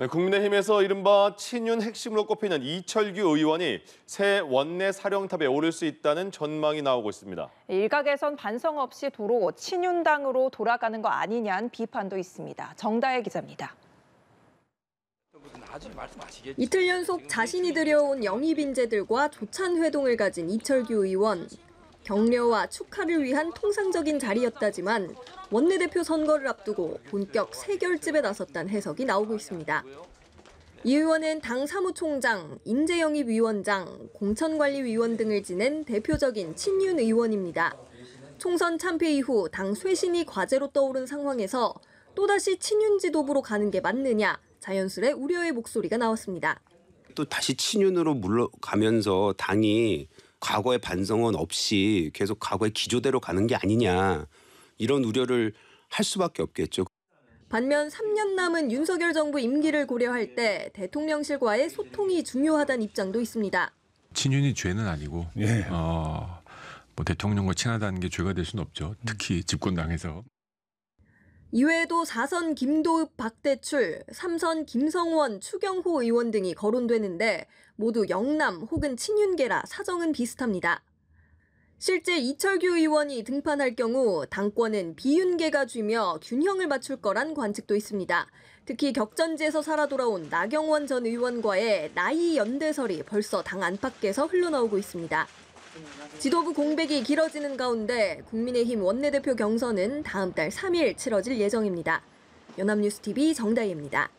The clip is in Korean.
네, 국민의힘에서 이른바 친윤 핵심으로 꼽히는 이철규 의원이 새 원내 사령탑에 오를 수 있다는 전망이 나오고 있습니다. 일각에선 반성 없이 도로 친윤당으로 돌아가는 거 아니냐는 비판도 있습니다. 정다혜 기자입니다. 이틀 연속 자신이 들여온 영입 인재들과 조찬 회동을 가진 이철규 의원. 격려와 축하를 위한 통상적인 자리였다지만 원내대표 선거를 앞두고 본격 세결집에 나섰다는 해석이 나오고 있습니다. 이 의원은 당 사무총장, 인재영입 위원장, 공천관리위원 등을 지낸 대표적인 친윤 의원입니다. 총선 참패 이후 당 쇄신이 과제로 떠오른 상황에서 또다시 친윤 지도부로 가는 게 맞느냐 자연스레 우려의 목소리가 나왔습니다. 또 다시 친윤으로 물러가면서 당이 과거의 반성은 없이 계속 과거의 기조대로 가는 게 아니냐 이런 우려를 할 수밖에 없겠죠. 반면 3년 남은 윤석열 정부 임기를 고려할 때 대통령실과의 소통이 중요하다는 입장도 있습니다. 친윤이 죄는 아니고 예. 어, 뭐 대통령과 친하다는 게 죄가 될 수는 없죠. 특히 집권당에서. 이외에도 4선 김도읍 박대출, 3선 김성원, 추경호 의원 등이 거론되는데 모두 영남 혹은 친윤계라 사정은 비슷합니다. 실제 이철규 의원이 등판할 경우 당권은 비윤계가 쥐며 균형을 맞출 거란 관측도 있습니다. 특히 격전지에서 살아 돌아온 나경원 전 의원과의 나이 연대설이 벌써 당 안팎에서 흘러나오고 있습니다. 지도부 공백이 길어지는 가운데 국민의힘 원내대표 경선은 다음 달 3일 치러질 예정입니다. 연합뉴스TV 정다희입니다.